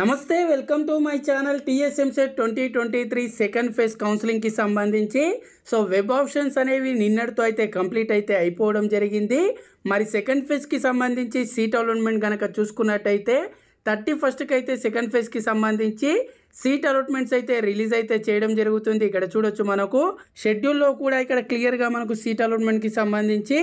నమస్తే welcome to my channel TS EAMCET twenty twenty three second phase కౌన్సిలింగ్కి సంబంధించి so web options అనేవి నిన్నటితో అయితే కంప్లీట్ అయితే అయిపోవడం జరిగింది మరి సెకండ్ ఫేజ్కి సంబంధించి సీట్ అలాట్మెంట్ కనుక చూసుకున్నట్టయితే థర్టీ ఫస్ట్కి అయితే సెకండ్ ఫేజ్కి సంబంధించి సీట్ అలాట్మెంట్స్ అయితే రిలీజ్ అయితే చేయడం జరుగుతుంది ఇక్కడ చూడొచ్చు మనకు షెడ్యూల్లో కూడా ఇక్కడ క్లియర్గా మనకు సీట్ అలాట్మెంట్కి సంబంధించి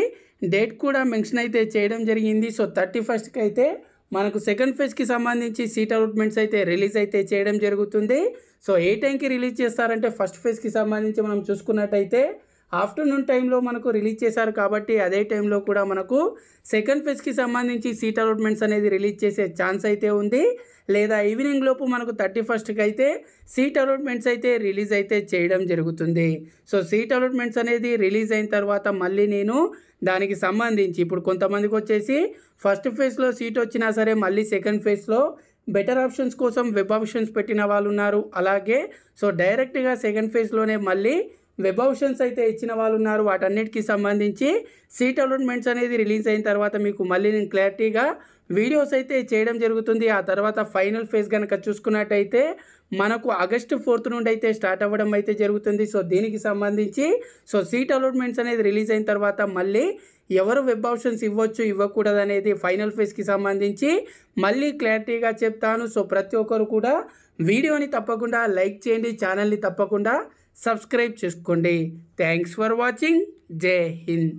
డేట్ కూడా మెన్షన్ అయితే చేయడం జరిగింది సో థర్టీ ఫస్ట్కి అయితే మనకు సెకండ్ ఫేజ్కి సంబంధించి సీట్ అలాట్మెంట్స్ అయితే రిలీజ్ అయితే చేయడం జరుగుతుంది సో ఏ టైంకి రిలీజ్ చేస్తారంటే ఫస్ట్ ఫేజ్కి సంబంధించి మనం చూసుకున్నట్టయితే ఆఫ్టర్నూన్ టైంలో మనకు రిలీజ్ చేశారు కాబట్టి అదే టైంలో కూడా మనకు సెకండ్ ఫేజ్కి సంబంధించి సీట్ అలాట్మెంట్స్ అనేది రిలీజ్ చేసే ఛాన్స్ అయితే ఉంది లేదా ఈవినింగ్ లోపు మనకు థర్టీ ఫస్ట్కి అయితే సీట్ అలాట్మెంట్స్ అయితే రిలీజ్ అయితే చేయడం జరుగుతుంది సో సీట్ అలాట్మెంట్స్ అనేది రిలీజ్ అయిన తర్వాత మళ్ళీ నేను దానికి సంబంధించి ఇప్పుడు కొంతమందికి వచ్చేసి ఫస్ట్ ఫేజ్లో సీట్ వచ్చినా సరే మళ్ళీ సెకండ్ ఫేజ్లో బెటర్ ఆప్షన్స్ కోసం వెబ్ ఆప్షన్స్ పెట్టిన వాళ్ళు ఉన్నారు అలాగే సో డైరెక్ట్గా సెకండ్ ఫేజ్లోనే మళ్ళీ వెబ్ ఆప్షన్స్ అయితే ఇచ్చిన వాళ్ళు ఉన్నారు వాటన్నిటికీ సంబంధించి సీట్ అలాట్మెంట్స్ అనేది రిలీజ్ అయిన తర్వాత మీకు మళ్ళీ నేను క్లారిటీగా వీడియోస్ అయితే చేయడం జరుగుతుంది ఆ తర్వాత ఫైనల్ ఫేజ్ కనుక చూసుకున్నట్టయితే మనకు ఆగస్టు ఫోర్త్ నుండి అయితే స్టార్ట్ అవ్వడం అయితే జరుగుతుంది సో దీనికి సంబంధించి సో సీట్ అలాట్మెంట్స్ అనేది రిలీజ్ అయిన తర్వాత మళ్ళీ ఎవరు వెబ్ ఆప్షన్స్ ఇవ్వచ్చు ఇవ్వకూడదు అనేది ఫైనల్ ఫేజ్కి సంబంధించి మళ్ళీ క్లారిటీగా చెప్తాను సో ప్రతి ఒక్కరు కూడా వీడియోని తప్పకుండా లైక్ చేయండి ఛానల్ని తప్పకుండా సబ్స్క్రైబ్ చేసుకోండి థ్యాంక్స్ ఫర్ వాచింగ్ జై హింద్